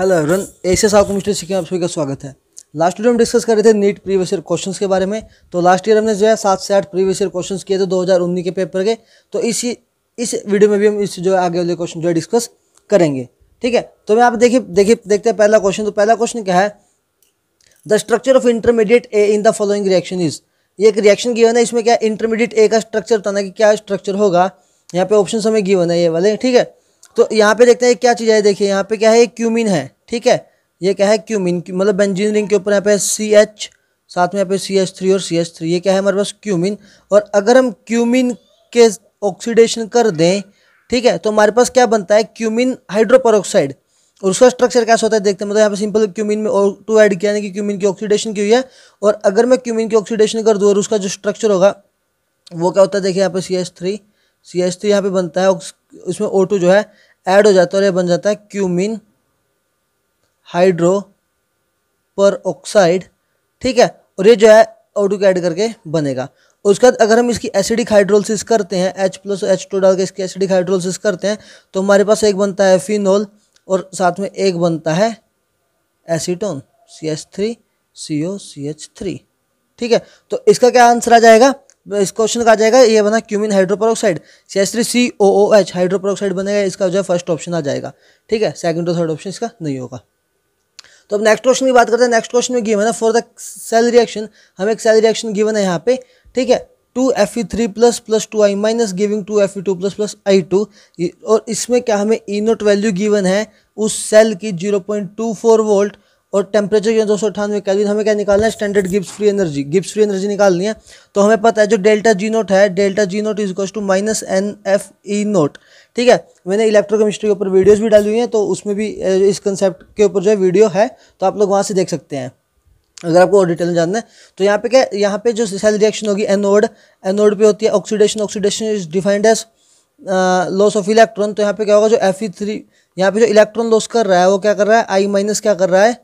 hello everyone एस आपको mister Sikkim आप सभी का स्वागत है लास्ट वीडियो हम डिस्कस कर रहे थे नीट प्रीवियस ईयर क्वेश्चंस के बारे में तो लास्ट ईयर हमने जो है सात से आठ प्रीवियस ईयर क्वेश्चंस किए थे 2019 के पेपर के तो इसी इस वीडियो में भी हम इस जो है आगे वाले क्वेश्चन जो है डिस्कस करेंगे ठीक है तो मैं आप देखिए देखिए देखते हैं पहला क्वेश्चन तो पहला क्वेश्चन क्या है the structure of intermediate A in the following reaction is ये एक रिएक्शन गिवन है इसमें क्या इंटरमीडिएट ए का स्ट्रक्चर बताना कि क्या स्ट्रक्चर होगा यहाँ पे ऑप्शन हमें गिवन है ये वाले ठीक है तो यहाँ पे देखते हैं क्या चीज़ है देखिए यहाँ पे क्या है क्यूमिन है ठीक है ये क्या है क्यूमिन मतलब बेंजीन रिंग के ऊपर यहाँ पे सी एच साथ में यहाँ पे सी एच थ्री और सी एच थ्री ये क्या है हमारे पास क्यूमिन और अगर हम क्यूमिन के ऑक्सीडेशन कर दें ठीक है तो हमारे पास क्या बनता है क्यूमिन हाइड्रोपरोक्साइड और उसका स्ट्रक्चर कैसा होता है देखते हैं मतलब यहाँ पे सिंपल क्यूमिन में और टू ऐड किया यानी कि क्यूमिन की ऑक्सीडेशन की हुई है और अगर मैं क्यूमिन की ऑक्सीडेशन कर दूँ और उसका जो स्ट्रक्चर होगा वो क्या होता है देखिए यहाँ पे C H three C H three यहाँ पर बनता है उसमें ओ टू जो है ऐड हो जाता है और यह बन जाता है क्यूमिन हाइड्रो पर ऑक्साइड ठीक है और ये जो है ओ टू को ऐड करके बनेगा उसके बाद अगर हम इसकी एसिडिक हाइड्रोलिस करते हैं एच प्लस एच टू डाल के इसकी एसिडिक हाइड्रोलिस करते हैं तो हमारे पास एक बनता है फिनोल और साथ में एक बनता है acetone C H three C O C H three ठीक है तो इसका क्या आंसर आ जाएगा इस क्वेश्चन का आ जाएगा ये बना cumene hydroperoxide C S three C O O H hydroperoxide बनेगा इसका जो है फर्स्ट ऑप्शन आ जाएगा ठीक है सेकंड और थर्ड ऑप्शन इसका नहीं होगा तो अब नेक्स्ट क्वेश्चन की बात करते हैं नेक्स्ट क्वेश्चन में गिवन है फॉर द सेल रिएक्शन हमें एक सेल रिएक्शन गिवन है यहाँ पे ठीक है two F E three plus plus two I minus giving two F E two plus plus I two और इसमें क्या हमें ई नोट वैल्यू गिवन है उस सेल की zero point two four volt और टेम्परेचर के दो सौ अठानवे कैलिन हमें क्या निकालना है standard gibbs free energy gibbs free energy निकालनी है तो हमें पता है जो डेल्टा जी नोट है delta G naught is equal to minus N F E naught ठीक है मैंने इलेक्ट्रोकेमिस्ट्री के ऊपर वीडियोज़ भी डाली हुई हैं तो उसमें भी इस कंसेप्ट के ऊपर जो है वीडियो है तो आप लोग वहाँ से देख सकते हैं अगर आपको और डिटेल में जानना है तो यहाँ पे क्या यहाँ पे जो सेल रिएक्शन होगी एनोड एनोड पे होती है oxidation oxidation is defined as loss of electron तो यहाँ पे क्या होगा जो एफ ई थ्री यहाँ पे जो इलेक्ट्रॉन लॉस कर रहा है वो क्या कर रहा है आई माइनस क्या कर रहा है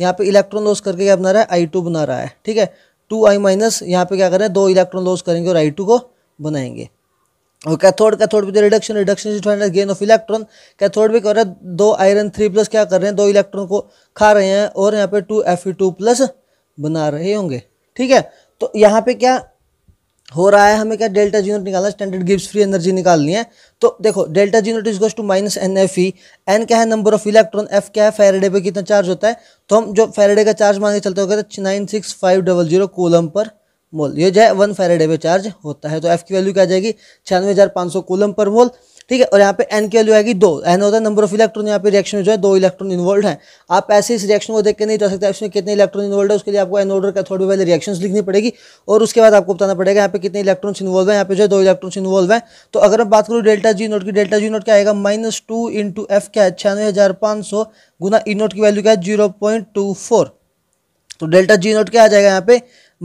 यहाँ पे इलेक्ट्रॉन लॉस करके क्या बना रहा है आई टू बना रहा है ठीक है टू आई माइनस यहाँ पे क्या कर रहे हैं दो इलेक्ट्रॉन लॉस करेंगे और आई टू को बनाएंगे और कैथोड कैथोड भी reduction reduction gain of electron cathode भी कर रहे हैं दो आयरन थ्री प्लस क्या कर रहे हैं दो इलेक्ट्रॉन को खा रहे हैं और यहाँ पे टू एफ टू प्लस बना रहे होंगे ठीक है तो यहाँ पे क्या हो रहा है हमें क्या डेल्टा जी नोट निकालना स्टैंडर्ड गिब्स फ्री एनर्जी निकालनी है तो देखो delta G naught is to minus N F E N क्या है नंबर ऑफ इलेक्ट्रॉन एफ क्या है फेरेडे पे कितना चार्ज होता है तो हम जो फेरेडे का चार्ज मान के चलते हो तो nine six five double zero coulomb पर मोल ये जो है वन फेरेडे पे चार्ज होता है तो एफ की वैल्यू क्या जाएगी छियानवे हज़ार पाँच सौ कोलम पर मोल ठीक है और यहाँ पे एन की वैल्यू आएगी दो एन होता है नंबर ऑफ इलेक्ट्रॉन यहाँ पे रिएक्शन में जो है दो इलेक्ट्रॉन इन्वॉल्व है आप ऐसे इस रिएक्शन को देख के नहीं जा सकते इसमें कितने इलेक्ट्रॉन इन्वॉल्व है उसके लिए आपको एन ऑर्डर का थोड़ी वाले रिएक्शन लिखनी पड़ेगी और उसके बाद आपको बताना पड़ेगा यहाँ पे कितने इलेक्ट्रॉन इन्वॉल्व है यहाँ पे जो है दो इलेक्ट्रॉन इन्वॉल्व है तो अगर मैं बात करूँ डेल्टा जी नोट की डेल्टा जी नोट क्या आएगा माइनस टू इंटू एफ क्या है छियानवे हज़ार पाँच सौ गुना ई e नोट की वैल्यू क्या है जीरो पॉइंट टू फोर तो डेल्टा जी नोट क्या आ जाएगा यहाँ पे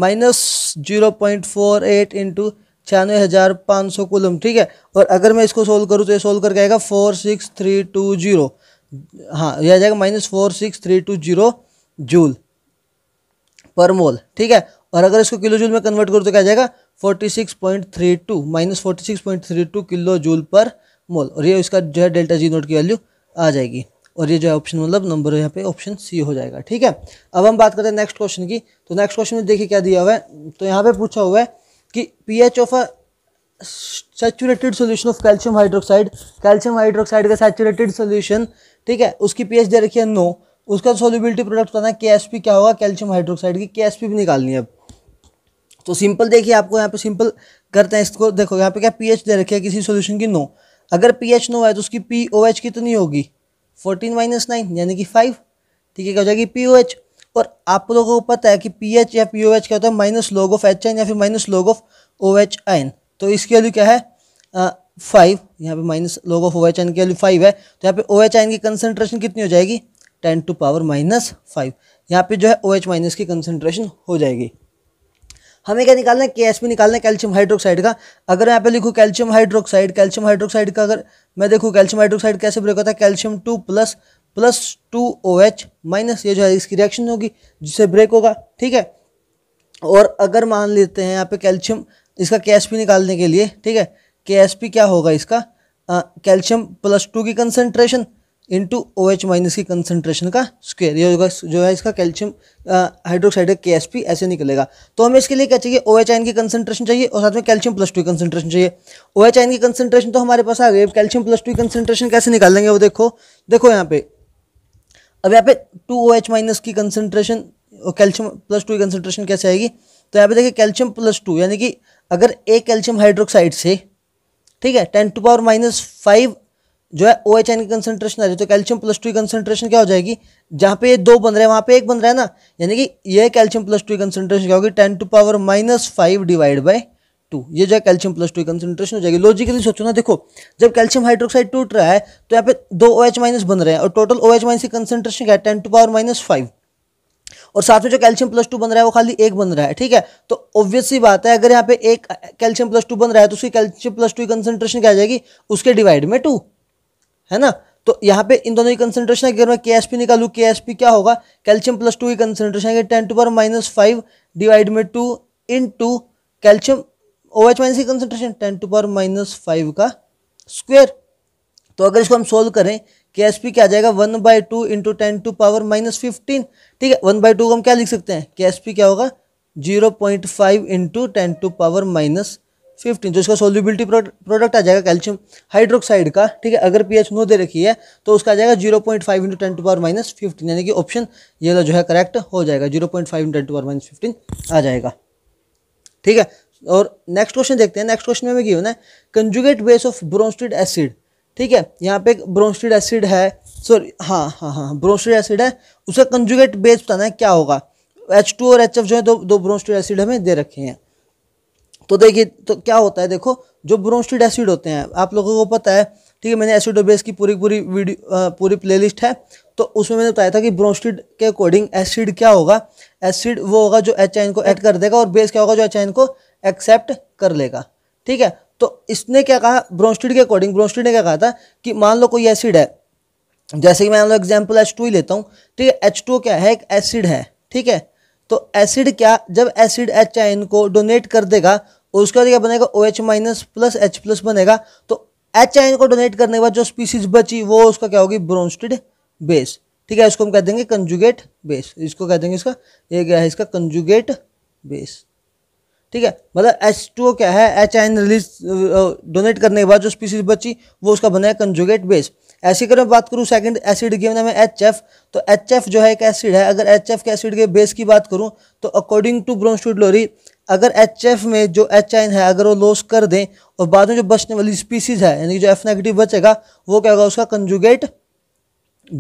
minus zero point four eight into छियानवे हज़ार पाँच सौ कुलम ठीक है और अगर मैं इसको सोल्व करूँ तो ये सोल्व करके आएगा four six three two zero हाँ यह आ जाएगा minus four six three two zero joule पर मोल ठीक है और अगर इसको किलो जूल में कन्वर्ट करूँ तो क्या जाएगा forty six point three two minus forty six point three two kilo joule पर मोल और ये इसका जो है डेल्टा जी नोट की वैल्यू आ जाएगी और ये जो है ऑप्शन मतलब नंबर यहाँ पे ऑप्शन सी हो जाएगा ठीक है अब हम बात करते हैं नेक्स्ट क्वेश्चन की तो नेक्स्ट क्वेश्चन में देखिए क्या दिया हुआ है तो यहाँ पे पूछा हुआ है कि pH of a saturated solution of calcium hydroxide calcium hydroxide का सेचुरेटेड सोल्यूशन ठीक है उसकी पीएच दे रखी है नो उसका सोल्यूबिलिटी प्रोडक्ट बताना है के क्या होगा कैल्शियम हाइड्रोक्साइड की के भी निकालनी है अब तो सिंपल देखिए आपको यहाँ पे सिंपल करते हैं इसको देखो यहाँ पे क्या पीएच दे रखी है किसी सोल्यूशन की नो अगर पीएच नो है तो उसकी पी ओ एच कितनी होगी फोर्टीन माइनस नाइन यानी कि फाइव ठीक है क्या हो जाएगी पी ओ एच और आप लोगों को पता है कि पी एच या पी ओ एच क्या होता है minus log of H ion या फिर minus log of O H ion तो इसकी वैल्यू क्या है फाइव यहाँ पे minus log of O H ion की वैल्यू फाइव है तो यहाँ पे ओ एच आइन की कंसनट्रेशन कितनी हो जाएगी ten to power minus five यहाँ पे जो है ओ एच माइनस की कंसनट्रेशन हो जाएगी हमें क्या निकालना है के एस पी निकालना है कैल्शियम हाइड्रोक्साइड का अगर यहाँ पे लिखूँ कैल्शियम हाइड्रोक्साइड कैल्शियम हाइड्रोक्साइड का अगर मैं देखूँ कैल्शियम हाइड्रोक्साइड कैसे ब्रेक होता है calcium two plus plus two O H minus ये जो है इसकी रिएक्शन होगी जिससे ब्रेक होगा ठीक है और अगर मान लेते हैं यहाँ पे कैल्शियम इसका के एस पी निकालने के लिए ठीक है के एस पी क्या होगा इसका कैल्शियम प्लस टू की concentration into O H minus की कंसनट्रेशन का स्क्वेयर ये होगा जो है इसका कैल्शियम हाइड्रोक्साइड के एस पी ऐसे निकलेगा तो हमें इसके लिए क्या चाहिए ओ एच आइन की कंसनट्रेशन चाहिए और साथ में कैल्शियम प्लस टू की कंसनट्रेशन चाहिए ओ एच आइन की कंसनट्रेशन तो हमारे पास आ गई कैल्शियम प्लस टू की कंसनट्रेशन कैसे निकालेंगे वो देखो देखो यहाँ पे अब यहाँ पे टू ओ एच माइनस की कंसनट्रेशन और कैल्शियम प्लस टू की कंसनट्रेशन कैसे आएगी तो यहाँ पे देखिए कैल्शियम प्लस टू यानी कि अगर एक कैल्शियम हाइड्रोक्साइड से ठीक है ten to power minus five जो है ओ एच एन की कंसनट्रेशन आ जाए तो कैल्शियम प्लस टू की कंसनट्रेशन क्या हो जाएगी जहाँ पे ये दो बन रहे हैं वहाँ पे एक बन रहा है ना यानी कि ये कैल्शियम प्लस टू की कंसनट्रेशन क्या होगी ten to power minus five divide by two ये जाए कैल्शियम प्लस टू कंसेंट्रेशन हो जाएगी लॉजिकली सोचो ना देखो जब कैल्शियम हाइड्रोक्साइड टूट रहा है तो यहाँ पे दो ओ एच माइनस बन रहे हैं और टोटल ओ एच माइनस की कंसेंट्रेशन क्या है ten to power minus five और साथ में जो कैल्शियम प्लस टू बन रहा है वो खाली एक बन रहा है ठीक है तो ऑब्वियसली बात है अगर यहाँ पे एक कैल्शियम प्लस टू बन रहा है तो उसकी कैल्शियम प्लस टू की कंसेंट्रेशन क्या आ जाएगी उसके डिवाइड में टू है ना तो यहाँ पे इन दोनों की कंसेंट्रेशन अगर मैं के एस पी निकालू के एस पी क्या होगा कैल्शियम प्लस टू की concentration ten to power minus five divide में two into calcium O H minus की concentration ten to power minus five का स्क्वेयर तो अगर इसको हम सोल्व करें के एस पी क्या जाएगा one by two into ten to power minus fifteen ठीक है वन बाई टू को हम क्या लिख सकते हैं के एस पी क्या होगा zero point five into ten to power minus fifteen जो इसका सोल्यूबिलिटी प्रोडक्ट आ जाएगा कैल्शियम हाइड्रोक्साइड का ठीक है अगर पीएच नो दे रखी है तो उसका आ जाएगा zero point five into ten to power minus fifteen यानी कि ऑप्शन ये जो है करेक्ट हो जाएगा zero point five into ten to power minus fifteen आ जाएगा ठीक है और नेक्स्ट क्वेश्चन देखते हैं नेक्स्ट क्वेश्चन में हमें क्यों है conjugate base of Bronsted acid ठीक है यहाँ पे ब्रोंस्टिड एसिड है सॉरी हाँ हाँ हाँ ब्रोंस्टिड हाँ, एसिड है उसका कंजुगेट बेस बताना है क्या होगा एच टू और एच एफ जो है दो दो ब्रोंस्टिड एसिड हमें दे रखे हैं तो देखिए तो क्या होता है देखो जो ब्रोंस्टिड एसिड होते हैं आप लोगों को पता है ठीक है मैंने एसिड और बेस की पूरी पूरी वीडियो आ, पूरी प्लेलिस्ट है तो उसमें मैंने बताया था कि ब्रोंस्टिड के अकॉर्डिंग एसिड क्या होगा एसिड वो होगा जो एच आइन को ऐड कर देगा और बेस क्या होगा जो एच आइन को एक्सेप्ट कर लेगा ठीक है तो इसने क्या कहा ब्रोस्टिड के अकॉर्डिंग ब्रोस्टिड ने क्या कहा था कि मान लो कोई एसिड है जैसे कि मैं लो एग्जाम्पल एच टू ही लेता हूँ ठीक है एच टू क्या है एक एसिड है ठीक है तो एसिड क्या जब एसिड एच आयन को डोनेट कर देगा उसके बाद क्या बनेगा O H minus plus H plus बनेगा तो एच आयन को डोनेट करने के बाद जो स्पीसीज बची वो उसका क्या होगी ब्रोंस्टिड बेस ठीक है इसको हम कह देंगे कंजुगेट बेस इसको कह देंगे इसका ये क्या है इसका कंजुगेट बेस ठीक है मतलब एच टू क्या है एच एन रिलीज डोनेट करने के बाद जो स्पीसीज बची वो उसका बना है कंजुगेट बेस ऐसी अगर मैं बात करूँ सेकंड एसिड के नाम है एच एफ तो एच एफ जो है एक एसिड है अगर एच एफ के एसिड के बेस की बात करूँ तो अकॉर्डिंग टू ब्रोन्स्टूड लोरी अगर एच एफ में जो एच आइन है अगर वो लॉस कर दें और बाद में जो बचने वाली स्पीसीज है यानी कि जो एफ नेगेटिव बचेगा वो क्या होगा उसका कंजुगेट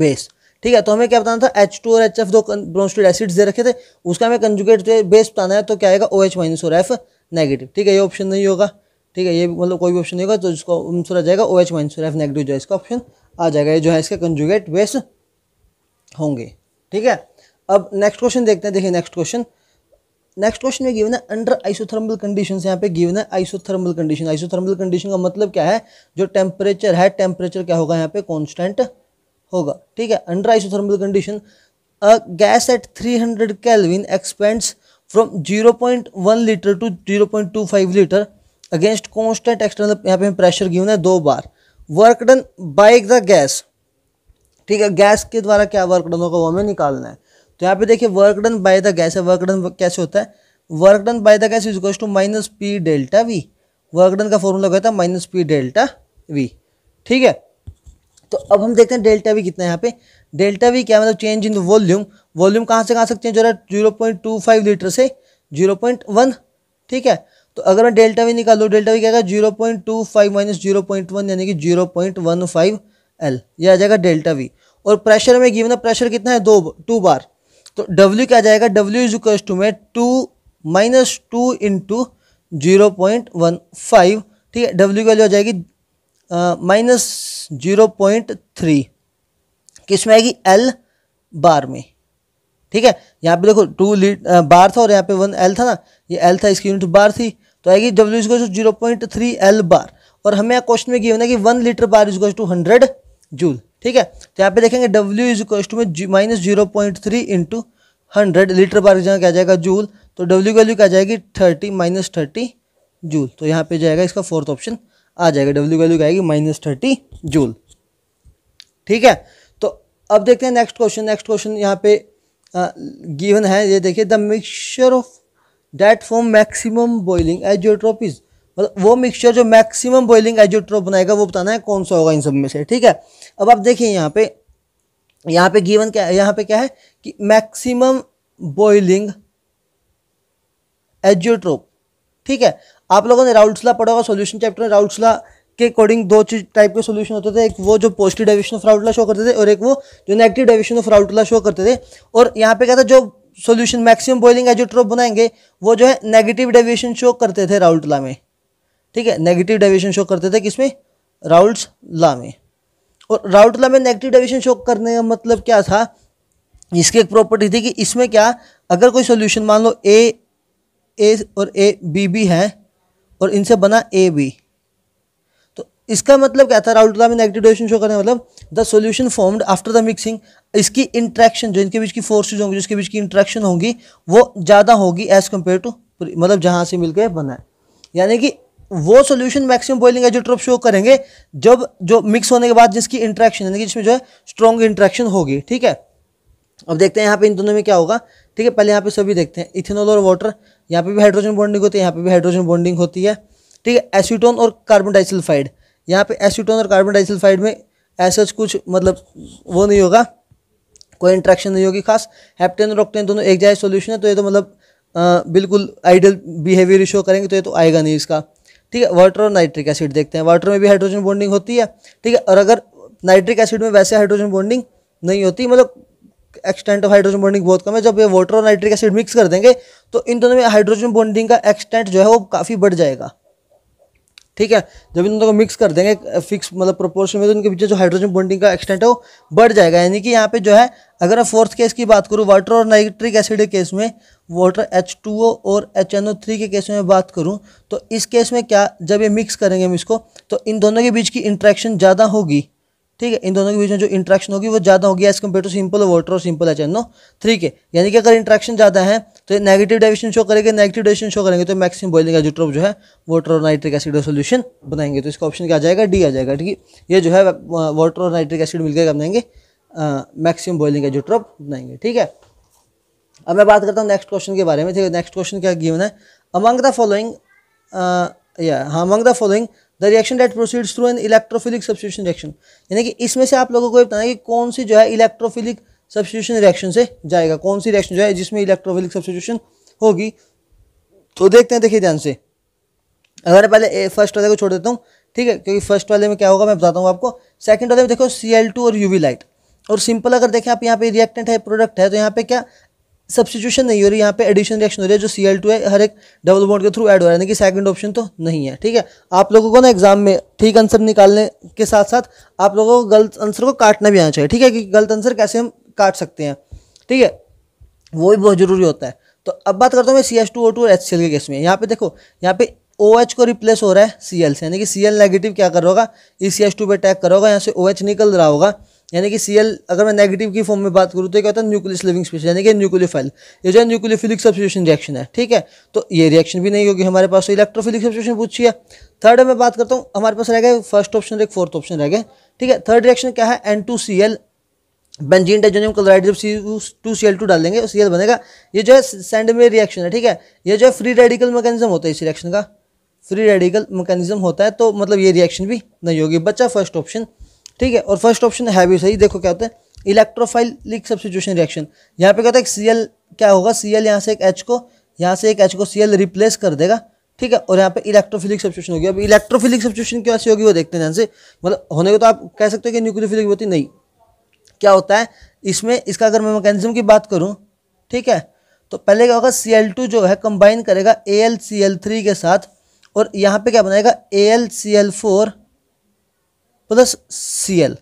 बेस ठीक है तो हमें क्या बताना था एच टू और एच एफ दो ब्रोस्टेड एसिड्स दे रखे थे उसका हमें कंजुगेट बेस बताना है तो क्या आएगा ओ एच माइनस और एफ नेगेटिव ठीक है ये ऑप्शन नहीं होगा ठीक है ये मतलब कोई भी ऑप्शन नहीं होगा तो इसका आंसर आ जाएगा ओ एच माइनस और एफ नेगेटिव जो है इसका ऑप्शन आ जाएगा ये जो है इसके कंजुगेट बेस होंगे ठीक है अब नेक्स्ट क्वेश्चन देखते हैं देखिए नेक्स्ट क्वेश्चन नेक्स्ट क्वेश्चन में गिवन है अंडर आइसोथर्मल कंडीशन यहाँ पे गिवन है आइसोथर्मल कंडीशन आइसोथर्मल कंडीशन का मतलब क्या है जो टेम्परेचर है टेम्परेचर क्या होगा यहाँ पे कॉन्स्टेंट होगा ठीक है under isothermal condition a gas at 300 hundred kelvin expands from 0.1 litre to 0.25 litre against constant external यहाँ पे प्रेशर गिवन है दो bar work done by the gas ठीक है गैस के द्वारा क्या वर्क डन होगा वो हमें निकालना है तो यहाँ पे देखिए work done by the gas है वर्क डन कैसे होता है work done by the gas is to minus P delta V work done का फॉर्मूला कहता है माइनस पी डेल्टा वी ठीक है तो अब हम देखते हैं डेल्टा वी कितना है यहाँ पे डेल्टा वी क्या मतलब change in the volume volume कहाँ से कहाँ सकते हैं जो है zero point two five litre से जीरो पॉइंट वन ठीक है तो अगर मैं डेल्टा वी निकालू डेल्टा वी क्या आएगा zero point two five minus zero point one यानी कि zero point one five L ये आ जाएगा डेल्टा वी और प्रेशर में गिवन है प्रेशर कितना है दो टू बार तो डब्ल्यू क्या जाएगा डब्ल्यू इज इक्वल टू में two minus two into zero point one five ठीक है डब्ल्यू की वैल्यू आ जाएगी माइनस जीरो पॉइंट थ्री किस में आएगी एल बार में ठीक है यहाँ पे देखो टू लीट बार था और यहाँ पे वन एल था ना ये एल था इसकी यूनिट बार थी तो आएगी W is to zero point three L bar और हमें यहाँ क्वेश्चन में किया है कि one litre bar is to hundred joule ठीक है तो यहाँ पे देखेंगे डब्ल्यू इज टू में minus zero point three into hundred litre bar जहाँ क्या जाएगा जूल तो डब्ल्यू वैल्यू क्या जाएगी थर्टी माइनस थर्टी जूल तो यहाँ पे जाएगा इसका फोर्थ ऑप्शन आ जाएगा डब्ल्यू वैल्यू आएगी माइनस थर्टी जूल ठीक है तो अब देखते हैं नेक्स्ट क्वेश्चन नेक्स्ट क्वेश्चन यहाँ पे गिवन है ये देखिए the mixture of that form maximum boiling azeotropes मतलब वो मिक्सचर जो मैक्सिमम बॉइलिंग एजियोट्रोप बनाएगा वो बताना है कौन सा होगा इन सब में से ठीक है अब आप देखिए यहाँ पे यहाँ पे गिवन क्या है यहाँ पे क्या है कि मैक्सिमम बॉइलिंग एजियोट्रोप ठीक है आप लोगों ने राउल्सला पढ़ा होगा सोल्यूशन चैप्टर में राउल्सला के अकॉर्डिंग दो चीज टाइप के सोल्यूशन होते थे एक वो जो positive deviation of Raoult law show करते थे और एक वो जो negative deviation of Raoult law show करते थे और यहाँ पे क्या था जो सोल्यूशन मैक्सिमम बॉइलिंग एजोट्रोप बनाएंगे वो जो है नेगेटिव डेविएशन शो करते थे राउल्टला में ठीक है नेगेटिव डेविएशन शो करते थे किसमें राउल्स ला में और राउटला में नेगेटिव डेविएशन शो करने का मतलब क्या था इसकी एक प्रॉपर्टी थी कि इसमें क्या अगर कोई सोल्यूशन मान लो ए ए और ए बी बी है और इनसे बना ए बी तो इसका मतलब क्या था राहुल टुला में नेगेटिव डेरिवेशन शो करने मतलब the solution formed after the mixing इसकी इंट्रैक्शन जो इनके बीच की फोर्सेज होंगी जिसके बीच की इंट्रैक्शन होगी वो ज़्यादा होगी एज कम्पेयर टू मतलब जहाँ से मिलकर बनाए यानी कि वो solution maximum boiling azeotrope show करेंगे जब जो मिक्स होने के बाद जिसकी इंट्रैक्शन यानी कि जिसमें जो है स्ट्रॉन्ग इंट्रैक्शन होगी ठीक है अब देखते हैं यहाँ पे इन दोनों में क्या होगा ठीक है पहले यहाँ पे सभी देखते हैं इथेनॉल और वाटर यहाँ पे भी हाइड्रोजन बॉन्डिंग होती है यहाँ पे भी हाइड्रोजन बॉन्डिंग होती है ठीक है एसीटोन और कार्बन डाइसल्फाइड यहाँ पे एसीटोन और कार्बन डाइसल्फाइड में ऐसा कुछ मतलब वो नहीं होगा कोई इंट्रैक्शन नहीं होगी खास हैप्टेन और ऑक्टेन दोनों एक जगह सोल्यूशन है तो ये तो मतलब आ, बिल्कुल आइडियल बिहेवियर शो करेंगे तो ये तो आएगा नहीं इसका ठीक है वाटर और नाइट्रिक एसिड देखते हैं वाटर में भी हाइड्रोजन बॉन्डिंग होती है ठीक है और अगर नाइट्रिक एसिड में वैसे हाइड्रोजन बॉन्डिंग नहीं होती मतलब एक्सटेंट ऑफ हाइड्रोजन बॉन्डिंग बहुत कम है जब ये वाटर और नाइट्रिक एसिड मिक्स कर देंगे तो इन दोनों में हाइड्रोजन बॉन्डिंग का एक्सटेंट जो है वो काफ़ी बढ़ जाएगा ठीक है जब इन दोनों को मिक्स कर देंगे फिक्स मतलब प्रोपोर्शन में तो इनके पीछे जो हाइड्रोजन बॉन्डिंग का एक्सटेंट है वो बढ़ जाएगा यानी कि यहाँ पे जो है अगर मैं फोर्थ केस की बात करूँ वाटर और नाइट्रिक एसिड के केस में वाटर एच टू ओ और एच एन ओ थ्री के केस में बात करूँ तो इस केस में क्या जब ये मिक्स करेंगे हम इसको तो इन दोनों के बीच की इंट्रैक्शन ज़्यादा होगी ठीक है इन दोनों के बीच में जो इंट्रैक्शन होगी वो ज़्यादा होगी as compare to simple water और सिंपल एच ओ ठीक है यानी कि अगर इंट्रैक्शन ज़्यादा है तो नेगेटिव डाइवेशन शो करेंगे नेगेटिव डाइवेशन शो करेंगे तो मैक्सिमम बॉइलिंग एजुट्रोप जो है वाटर और नाइट्रिक एसिड सोल्यूशन बनाएंगे तो इसका ऑप्शन क्या आ जाएगा डी आ जाएगा ठीक है ये जो है वाटर और नाइट्रिक एसिड मिलकर बनाएंगे मैक्सिमम बॉइलिंग एजुट्रोप बनाएंगे ठीक है अब मैं बात करता हूँ नेक्स्ट क्वेश्चन के बारे में ठीक है नेक्स्ट क्वेश्चन क्या गिवन है अमंग द फॉलोइंग या हाँ among the following the reaction that proceeds through an electrophilic substitution reaction यानी कि इसमें से आप लोगों को बताना है कि कौन सी जो है इलेक्ट्रोफिलिक सब्सिट्यूशन रिएक्शन से जाएगा कौन सी रिएक्शन जो है जिसमें इलेक्ट्रोफिलिक सब्सिट्यूशन होगी तो देखते हैं देखिए ध्यान से अगर पहले फर्स्ट वाले को छोड़ देता हूँ ठीक है क्योंकि फर्स्ट वाले में क्या होगा मैं बताता हूँ आपको सेकंड वाले में देखो सी और यूवी लाइट और सिंपल अगर देखें आप यहाँ पे रिएक्टेंट है प्रोडक्ट है तो यहाँ पे क्या सब्सटीट्यूशन नहीं हो रही यहाँ पे एडिशन रिएक्शन हो रही है जो सी एल टू है हर एक डबल बॉन्ड के थ्रू ऐड हो रहा है यानी कि सेकंड ऑप्शन तो नहीं है ठीक है आप लोगों को ना एग्जाम में ठीक आंसर निकालने के साथ साथ आप लोगों को गलत आंसर को काटना भी आना चाहिए ठीक है कि गलत आंसर कैसे हम काट सकते हैं ठीक है वो भी बहुत जरूरी होता है तो अब बात करता हूँ मैं C S two O two और एच सी एल के केस में यहाँ पे देखो यहाँ पे ओ एच को रिप्लेस हो रहा है सी एल से यानी कि सी एल नेगेटिव क्या कर होगा ई सी एस टू पर अटैक करोगा यहाँ से ओ OH एच निकल रहा होगा यानी कि सी अगर मैं नेगेटिव की फॉर्म में बात करूँ तो क्या होता है न्यूक्लियस लिविंग स्पेशल यानी कि न्यूक्लियोफाइल ये जो है न्यूक्लियोफिलिक सब्सिट्यूशन रिएक्शन है ठीक है तो ये रिएक्शन भी नहीं होगी हमारे पास तो इलेक्ट्रोफिलिक सब्सिट्यूशन पूछी है थर्ड मैं बात करता हूँ हमारे पास रह गए फर्स्ट ऑप्शन एक फोर्थ ऑप्शन रह गए ठीक है थर्ड रिएक्शन क्या है N two C L benzene diazonium chloride जब C two C L two डालेंगे सी एल बनेगा ये जो है सेंडमेर में रिएक्शन है ठीक है ये जो है फ्री रेडिकल मैकेनिज्म होता है इस रिएक्शन का फ्री रेडिकल मैकेनिज्म होता है तो मतलब ये रिएक्शन भी नहीं होगी बच्चा फर्स्ट ऑप्शन ठीक है और फर्स्ट ऑप्शन है भी सही देखो क्या होता है इलेक्ट्रोफाइलिक सब्सिट्यूशन रिएक्शन यहाँ पे कहता है सी एल क्या होगा सी एल यहाँ से एक एच को यहाँ से एक एच को सी एल रिप्लेस कर देगा ठीक है और यहाँ पे इलेक्ट्रोफिलिक सब्सिट्यूशन होगी अब इलेक्ट्रोफिलिक सब्सिट्यूशन क्यों ऐसी होगी वो देखते हैं ध्यान से मतलब होने को तो आप कह सकते हो कि न्यूक्लियोफिलिक होती नहीं क्या होता है इसमें इसका अगर मैं मैकेनिज्म की बात करूँ ठीक है तो पहले क्या होगा सी एल टू जो है कंबाइन करेगा A L C L three के साथ और यहाँ पे क्या बनाएगा A L C L four plus C L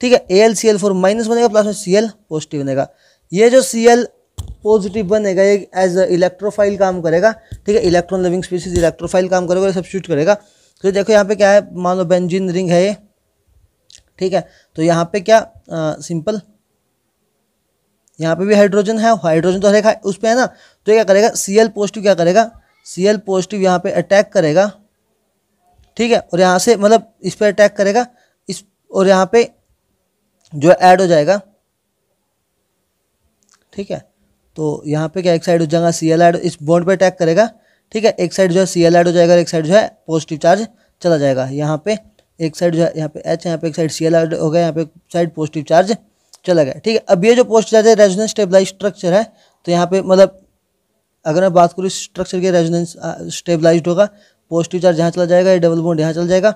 ठीक है A L C L four minus बनेगा प्लस में सी एल पॉजिटिव बनेगा ये जो सी एल पॉजिटिव बनेगा ये एज इलेक्ट्रोफाइल काम करेगा ठीक है इलेक्ट्रॉन लिविंग स्पीसीज इलेक्ट्रोफाइल काम करेगा सब्सिट्यूट करेगा तो देखो यहाँ पे क्या है मान लो बेंजिन रिंग है ये ठीक है तो यहाँ पे क्या आ, सिंपल यहाँ पे भी हाइड्रोजन है हाइड्रोजन तो हर एक उस पर है ना तो क्या करेगा सी एल पॉजिटिव क्या करेगा सी एल पॉजिटिव यहाँ पे अटैक करेगा ठीक है और यहाँ से मतलब इस पर अटैक करेगा इस और यहाँ पे जो ऐड हो जाएगा ठीक है तो यहाँ पे क्या एक साइड हो जाएगा सी एल इस बॉन्ड पे अटैक करेगा ठीक है एक साइड जो है सी एल हो जाएगा एक साइड जो है पॉजिटिव चार्ज चला जाएगा यहाँ पे एक साइड जो है यहाँ पे एच यहाँ पे एक साइड सी एल एड हो गया यहाँ पे साइड पॉजिटिव चार्ज चला गया ठीक है अब ये जो पोस्ट चार्ज है रेजिडेंस स्टेबलाइज स्ट्रक्चर है तो यहाँ पे मतलब अगर मैं बात करूँ स्ट्रक्चर के रेजिडेंस स्टेबलाइज होगा पॉजिटिव चार्ज यहाँ चला जाएगा ये डबल बॉन्ड यहाँ चल जाएगा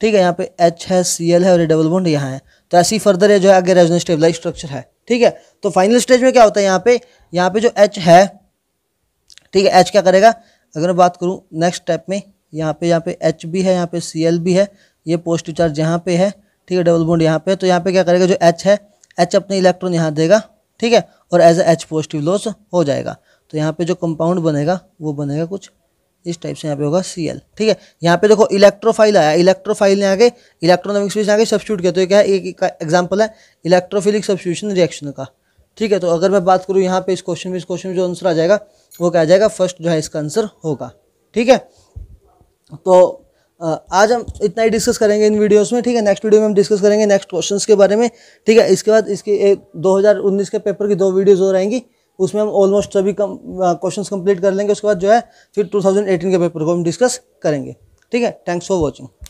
ठीक है यहाँ पे एच है सी एल है और ये डबल बॉन्ड यहाँ है तो ऐसी फर्दर ये जो है आगे रेजोनेंस स्टेबलाइज स्ट्रक्चर है ठीक है तो फाइनल स्टेज में क्या होता है यहाँ पे यहाँ पे जो एच है ठीक है एच क्या करेगा अगर मैं बात करूँ नेक्स्ट स्टेप में यहाँ पे यहाँ पे एच भी है यहाँ पे सी एल भी है ये पॉजिटिव चार्ज यहाँ पे है ठीक है डबल बॉन्ड यहाँ पे तो यहाँ पे क्या करेगा जो एच है एच अपने इलेक्ट्रॉन यहाँ देगा ठीक है और as a H positive loss हो जाएगा तो यहाँ पे जो कंपाउंड बनेगा वो बनेगा कुछ इस टाइप से यहाँ पे होगा सी एल ठीक है यहाँ पे देखो इलेक्ट्रोफाइल आया इलेक्ट्रोफाइल ने आगे इलेक्ट्रोनॉमिक स्पीच आगे सब्सिट्यूट किया तो ये क्या है एक एग्जाम्पल है इलेक्ट्रोफिलिक सब्सिट्यूशन रिएक्शन का ठीक है तो अगर मैं बात करूँ यहाँ पे इस क्वेश्चन में इस क्वेश्चन में जो आंसर आ जाएगा वो क्या आ जाएगा फर्स्ट जो है इसका आंसर होगा ठीक है तो आज हम इतना ही डिस्कस करेंगे इन वीडियोस में ठीक है नेक्स्ट वीडियो में हम डिस्कस करेंगे नेक्स्ट क्वेश्चंस के बारे में ठीक है इसके बाद इसके 2019 के पेपर की दो वीडियोस हो रहेंगी उसमें हम ऑलमोस्ट सभी क्वेश्चन क्वेश्चंस कंप्लीट कर लेंगे उसके बाद जो है फिर 2018 के पेपर को हम डिस्कस करेंगे ठीक है थैंक्स फॉर वॉचिंग